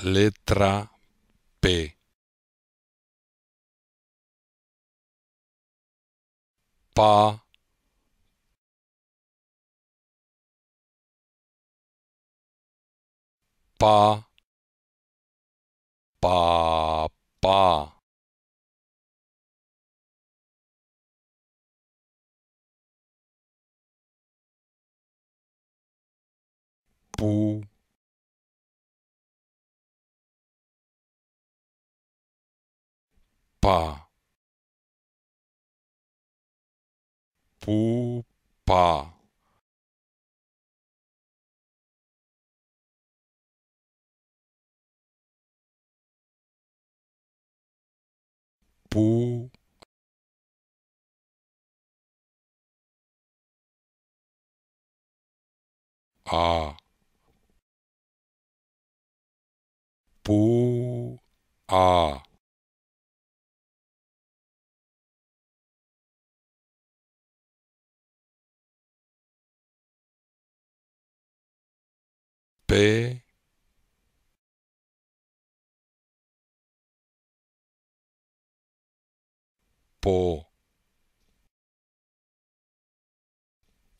letra P Pa Pa Pa Pa Pu 바, 보, 바. 보, 아, 보, 아. paix Po.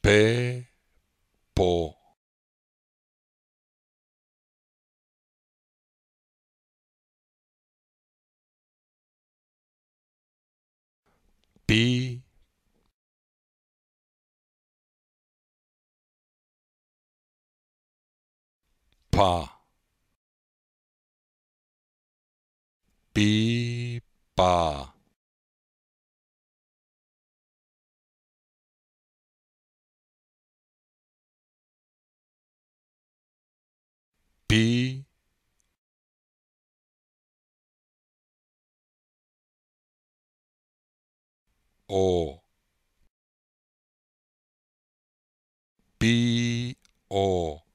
paix Po. Beeper. Beeper. Bee. O. B. O.